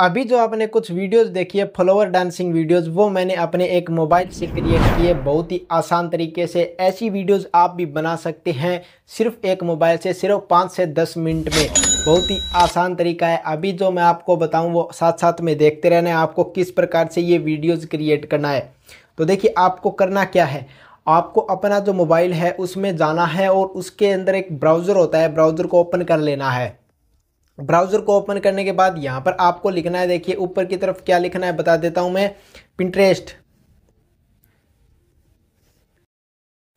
अभी जो आपने कुछ वीडियोस देखी है फ्लोवर डांसिंग वीडियोस वो मैंने अपने एक मोबाइल से क्रिएट किए बहुत ही आसान तरीके से ऐसी वीडियोस आप भी बना सकते हैं सिर्फ एक मोबाइल से सिर्फ पाँच से दस मिनट में बहुत ही आसान तरीका है अभी जो मैं आपको बताऊं वो साथ साथ में देखते रहना है आपको किस प्रकार से ये वीडियोज़ क्रिएट करना है तो देखिए आपको करना क्या है आपको अपना जो मोबाइल है उसमें जाना है और उसके अंदर एक ब्राउज़र होता है ब्राउज़र को ओपन कर लेना है ब्राउज़र को ओपन करने के बाद यहाँ पर आपको लिखना है देखिए ऊपर की तरफ क्या लिखना है बता देता हूं मैं पिंटरेस्ट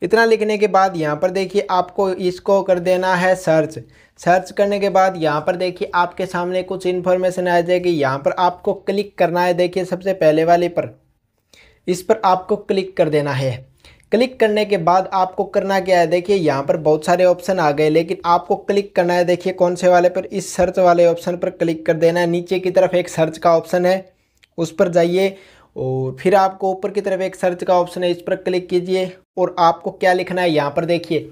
इतना लिखने के बाद यहाँ पर देखिए आपको इसको कर देना है सर्च सर्च करने के बाद यहाँ पर देखिए आपके सामने कुछ इन्फॉर्मेशन आ जाएगी यहाँ पर आपको क्लिक करना है देखिए सबसे पहले वाले पर इस पर आपको क्लिक कर देना है क्लिक करने के बाद आपको करना क्या है देखिए यहाँ पर बहुत सारे ऑप्शन आ गए लेकिन आपको क्लिक करना है देखिए कौन से वाले पर इस सर्च वाले ऑप्शन पर क्लिक कर देना है नीचे की तरफ एक सर्च का ऑप्शन है उस पर जाइए और फिर आपको ऊपर की तरफ एक सर्च का ऑप्शन है इस पर क्लिक कीजिए और आपको क्या लिखना है यहाँ पर देखिए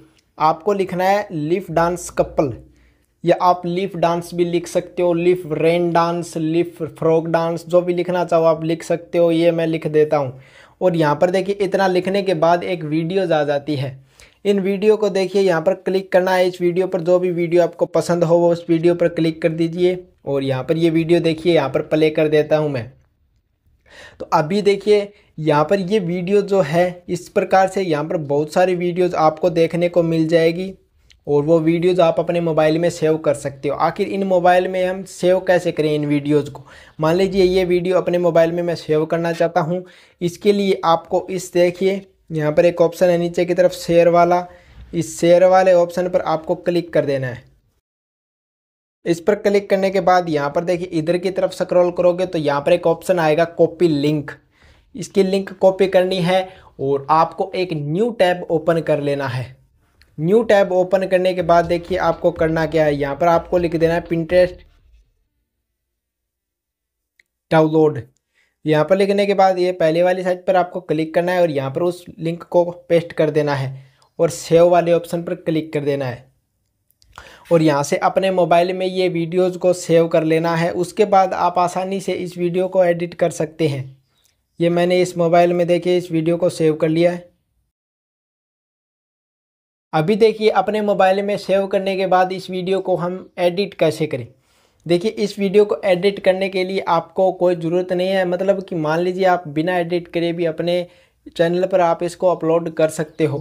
आपको लिखना है लिफ डांस कपल या आप लिफ डांस भी लिख सकते हो लिफ रेन डांस लिफ फ्रॉक डांस जो भी लिखना चाहो आप लिख सकते हो ये मैं लिख देता हूँ और यहाँ पर देखिए इतना लिखने के बाद एक वीडियोज़ आ जाती है इन वीडियो को देखिए यहाँ पर क्लिक करना है इस वीडियो पर जो भी वीडियो आपको पसंद हो वो उस वीडियो पर क्लिक कर दीजिए और यहाँ पर ये वीडियो देखिए यहाँ पर प्ले कर देता हूँ मैं तो अभी देखिए यहाँ पर ये वीडियो जो है इस प्रकार से यहाँ पर बहुत सारी वीडियोज़ आपको देखने को मिल जाएगी और वो वीडियोज़ आप अपने मोबाइल में सेव कर सकते हो आखिर इन मोबाइल में हम सेव कैसे करें इन वीडियोज़ को मान लीजिए ये वीडियो अपने मोबाइल में मैं सेव करना चाहता हूँ इसके लिए आपको इस देखिए यहाँ पर एक ऑप्शन है नीचे की तरफ शेयर वाला इस शेयर वाले ऑप्शन पर आपको क्लिक कर देना है इस पर क्लिक करने के बाद यहाँ पर देखिए इधर की तरफ स्क्रॉल करोगे तो यहाँ पर एक ऑप्शन आएगा कॉपी लिंक इसकी लिंक कॉपी करनी है और आपको एक न्यू टैब ओपन कर लेना है न्यू टैब ओपन करने के बाद देखिए आपको करना क्या है यहाँ पर आपको लिख देना है पिंटरेस्ट डाउनलोड यहाँ पर लिखने के बाद ये पहले वाली साइट पर आपको क्लिक करना है और यहाँ पर उस लिंक को पेस्ट कर देना है और सेव वाले ऑप्शन पर क्लिक कर देना है और यहाँ से अपने मोबाइल में ये वीडियोज़ को सेव कर लेना है उसके बाद आप आसानी से इस वीडियो को एडिट कर सकते हैं ये मैंने इस मोबाइल में देखिए इस वीडियो को सेव कर लिया है अभी देखिए अपने मोबाइल में सेव करने के बाद इस वीडियो को हम एडिट कैसे करें देखिए इस वीडियो को एडिट करने के लिए आपको कोई ज़रूरत नहीं है मतलब कि मान लीजिए आप बिना एडिट करे भी अपने चैनल पर आप इसको अपलोड कर सकते हो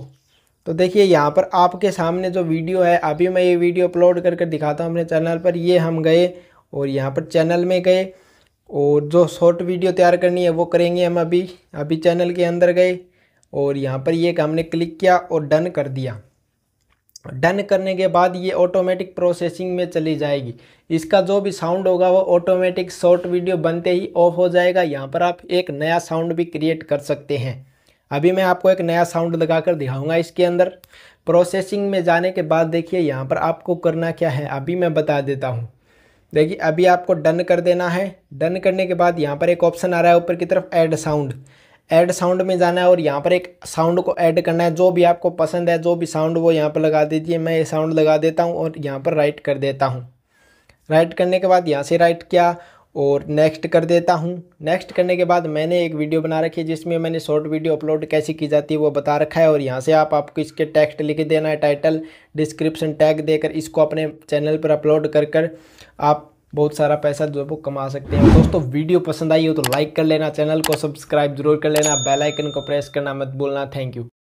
तो देखिए यहाँ पर आपके सामने जो वीडियो है अभी मैं ये वीडियो अपलोड करके कर दिखाता हूँ अपने चैनल पर ये हम गए और यहाँ पर चैनल में गए और जो शॉर्ट वीडियो तैयार करनी है वो करेंगे हम अभी अभी चैनल के अंदर गए और यहाँ पर ये हमने क्लिक किया और डन कर दिया डन करने के बाद ये ऑटोमेटिक प्रोसेसिंग में चली जाएगी इसका जो भी साउंड होगा वो ऑटोमेटिक शॉर्ट वीडियो बनते ही ऑफ हो जाएगा यहाँ पर आप एक नया साउंड भी क्रिएट कर सकते हैं अभी मैं आपको एक नया साउंड लगाकर दिखाऊंगा इसके अंदर प्रोसेसिंग में जाने के बाद देखिए यहाँ पर आपको करना क्या है अभी मैं बता देता हूँ देखिए अभी आपको डन कर देना है डन करने के बाद यहाँ पर एक ऑप्शन आ रहा है ऊपर की तरफ ऐड साउंड ऐड साउंड में जाना है और यहाँ पर एक साउंड को ऐड करना है जो भी आपको पसंद है जो भी साउंड वो यहाँ पर लगा दीजिए मैं ये साउंड लगा देता हूँ और यहाँ पर राइट कर देता हूँ राइट करने के बाद यहाँ से राइट किया और नेक्स्ट कर देता हूँ नेक्स्ट करने के बाद मैंने एक वीडियो बना रखी है जिसमें मैंने शॉर्ट वीडियो अपलोड कैसे की जाती है वो बता रखा है और यहाँ से आप आपको इसके टेक्स्ट लिख देना है टाइटल डिस्क्रिप्शन टैग देकर इसको अपने चैनल पर अपलोड कर कर आप बहुत सारा पैसा जो वो कमा सकते हैं दोस्तों वीडियो पसंद आई हो तो लाइक कर लेना चैनल को सब्सक्राइब जरूर कर लेना बेलाइकन को प्रेस करना मत बोलना थैंक यू